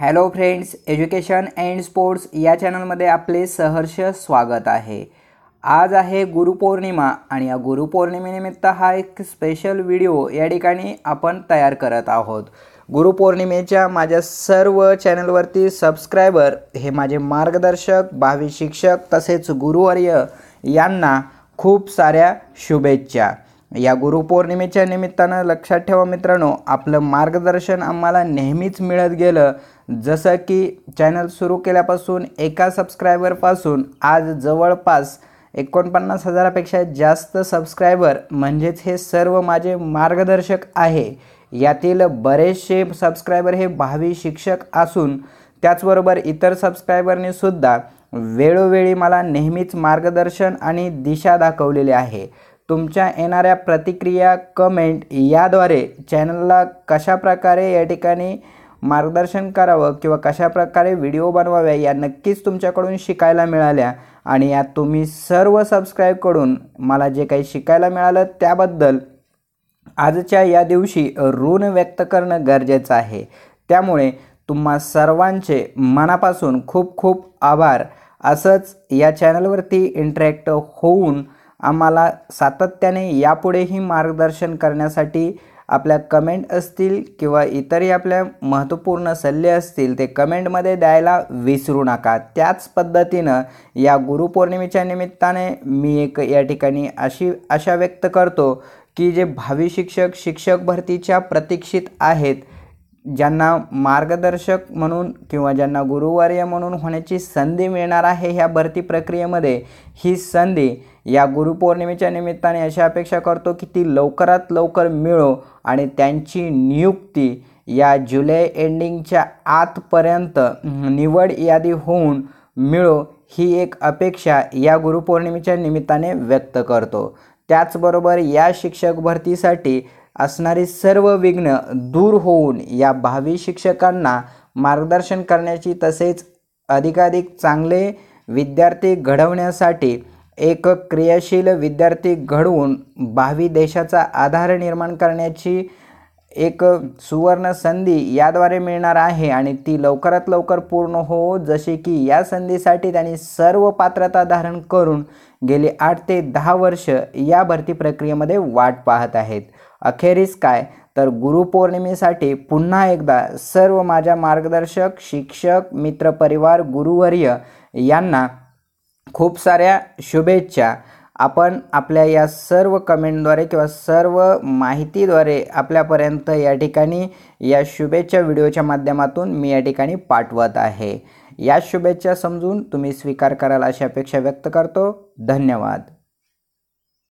hello friends education and sports या चॅनलमध्ये आपले सहर्ष स्वागत आहे आज आहे गुरुपौर्णिमा आणि या गुरुपौर्णिमेनिमित्त हा एक स्पेशल व्हिडिओ या ठिकाणी आपण तयार करत आहोत गुरुपौर्णिमेच्या माझ्या सर्व चॅनलवरती सबस्क्रायबर हे माझे मार्गदर्शक भावी शिक्षक तसेच गुरुवर्य यांना खूप साऱ्या शुभेच्छा या गुरुपौर्णिमेच्या निमित्तानं लक्षात ठेवा मित्रांनो आपलं मार्गदर्शन आम्हाला नेहमीच मिळत गेलं जसं की चॅनल सुरू केल्यापासून एका सबस्क्रायबरपासून आज जवळपास एकोणपन्नास हजारापेक्षा जास्त सबस्क्रायबर म्हणजेच हे सर्व माझे मार्गदर्शक आहे यातील बरेचसे सबस्क्रायबर हे भावी शिक्षक असून त्याचबरोबर इतर सबस्क्रायबरनीसुद्धा सुद्धा वेळोवेळी मला नेहमीच मार्गदर्शन आणि दिशा दाखवलेली आहे तुमच्या येणाऱ्या प्रतिक्रिया कमेंट याद्वारे चॅनलला कशा प्रकारे या ठिकाणी मार्गदर्शन करावं किंवा कशा प्रकारे व्हिडिओ बनवाव्या या नक्कीच तुमच्याकडून शिकायला मिळाल्या आणि या तुम्ही सर्व सबस्क्राईब करून मला जे काही शिकायला मिळालं त्याबद्दल आजच्या या दिवशी ऋण व्यक्त करणं गरजेचं आहे त्यामुळे तुम्हा सर्वांचे मनापासून खूप खूप आभार असंच या चॅनलवरती इंटरॅक्ट होऊन आम्हाला सातत्याने यापुढेही मार्गदर्शन करण्यासाठी आपल्या कमेंट असतील किंवा इतरही आपल्या महत्त्वपूर्ण सल्ले असतील ते कमेंटमध्ये द्यायला विसरू नका त्याच पद्धतीनं या गुरुपौर्णिमेच्या निमित्ताने मी एक या ठिकाणी अशी आशा व्यक्त करतो की जे भावी शिक्षक शिक्षक भरतीच्या प्रतीक्षित आहेत ज्यांना मार्गदर्शक म्हणून किंवा ज्यांना गुरुवार्य म्हणून होण्याची संधी मिळणार आहे ह्या भरती प्रक्रियेमध्ये ही संधी या गुरुपौर्णिमेच्या निमित्ताने अशी अपेक्षा करतो की ती लवकरात लवकर मिळो आणि त्यांची नियुक्ती या जुलै एंडिंगच्या आतपर्यंत निवड यादी होऊन मिळो ही एक अपेक्षा या गुरुपौर्णिमेच्या निमित्ताने व्यक्त करतो त्याचबरोबर या शिक्षक भरतीसाठी असणारी सर्व विघ्न दूर होऊन या भावी शिक्षकांना मार्गदर्शन करण्याची तसेच अधिकाधिक चांगले विद्यार्थी घडवण्यासाठी एक क्रियाशील विद्यार्थी घडवून भावी देशाचा आधार निर्माण करण्याची एक सुवर्ण संधी याद्वारे मिळणार आहे आणि ती लवकरात लवकर पूर्ण हो जसे की या संधीसाठी त्यांनी सर्व पात्रता धारण करून गेली आठ ते दहा वर्ष या भरती प्रक्रियेमध्ये वाट पाहत आहेत अखेरीस काय तर गुरुपौर्णिमेसाठी पुन्हा एकदा सर्व माझ्या मार्गदर्शक शिक्षक मित्रपरिवार गुरुवर्य यांना खूप साऱ्या शुभेच्छा आपण आपल्या या सर्व कमेंटद्वारे किंवा सर्व माहितीद्वारे आपल्यापर्यंत या ठिकाणी या शुभेच्छा व्हिडिओच्या माध्यमातून मी या ठिकाणी पाठवत आहे या शुभेच्छा समजून तुम्ही स्वीकार कराल अशी अपेक्षा व्यक्त करतो धन्यवाद